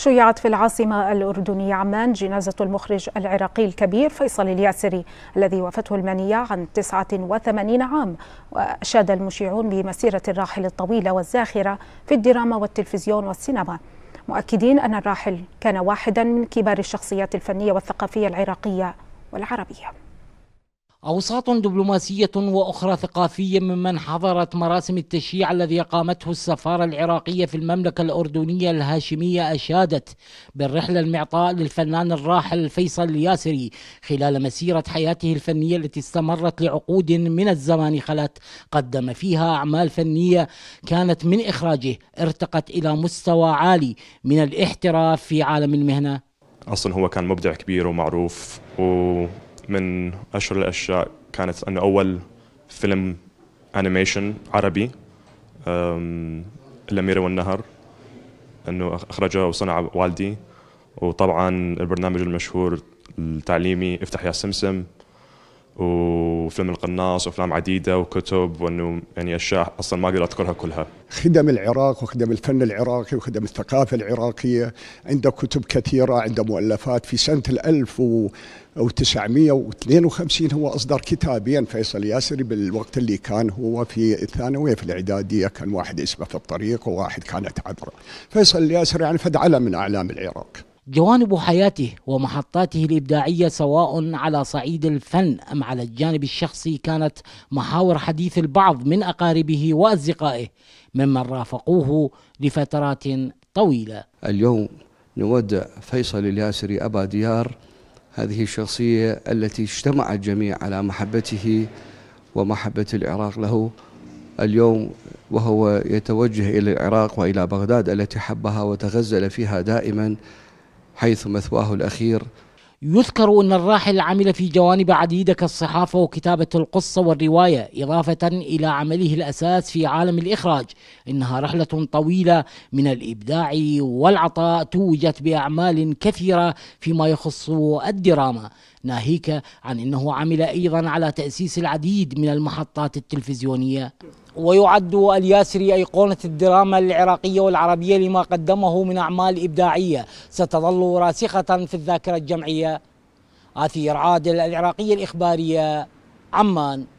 شيعت في العاصمة الأردنية عمان جنازة المخرج العراقي الكبير فيصل الياسري الذي وافته المنية عن 89 عام وأشاد المشيعون بمسيرة الراحل الطويلة والزاخرة في الدراما والتلفزيون والسينما مؤكدين أن الراحل كان واحدا من كبار الشخصيات الفنية والثقافية العراقية والعربية أوساط دبلوماسية وأخرى ثقافية ممن حضرت مراسم التشييع الذي قامته السفارة العراقية في المملكة الأردنية الهاشمية أشادت بالرحلة المعطاء للفنان الراحل فيصل الياسري خلال مسيرة حياته الفنية التي استمرت لعقود من الزمان خلت قدم فيها أعمال فنية كانت من إخراجه ارتقت إلى مستوى عالي من الاحتراف في عالم المهنة أصلا هو كان مبدع كبير ومعروف و من أشهر الأشياء كانت أنه أول فيلم أنيميشن عربي الأميرة والنهر أنه أخرجه وصنع والدي وطبعا البرنامج المشهور التعليمي افتح يا سمسم وفيلم القناص وافلام عديده وكتب وانه يعني اشياء اصلا ما اقدر اذكرها كلها. خدم العراق وخدم الفن العراقي وخدم الثقافه العراقيه، عنده كتب كثيره، عنده مؤلفات في سنه 1952 هو اصدر كتابين فيصل ياسري بالوقت اللي كان هو في الثانويه في الاعداديه كان واحد اسمه في الطريق وواحد كانت عذره. فيصل ياسري يعني فد علم من اعلام العراق. جوانب حياته ومحطاته الابداعيه سواء على صعيد الفن ام على الجانب الشخصي كانت محاور حديث البعض من اقاربه واصدقائه ممن رافقوه لفترات طويله. اليوم نودع فيصل الياسري ابا ديار هذه الشخصيه التي اجتمع الجميع على محبته ومحبه العراق له اليوم وهو يتوجه الى العراق والى بغداد التي حبها وتغزل فيها دائما حيث مثواه الأخير يذكر أن الراحل عمل في جوانب عديدة كالصحافة وكتابة القصة والرواية إضافة إلى عمله الأساس في عالم الإخراج إنها رحلة طويلة من الإبداع والعطاء توجت بأعمال كثيرة فيما يخص الدراما ناهيك عن أنه عمل أيضا على تأسيس العديد من المحطات التلفزيونية ويعد الياسري أيقونة الدراما العراقية والعربية لما قدمه من أعمال إبداعية ستظل راسخة في الذاكرة الجمعية آثير عادل العراقية الإخبارية عمان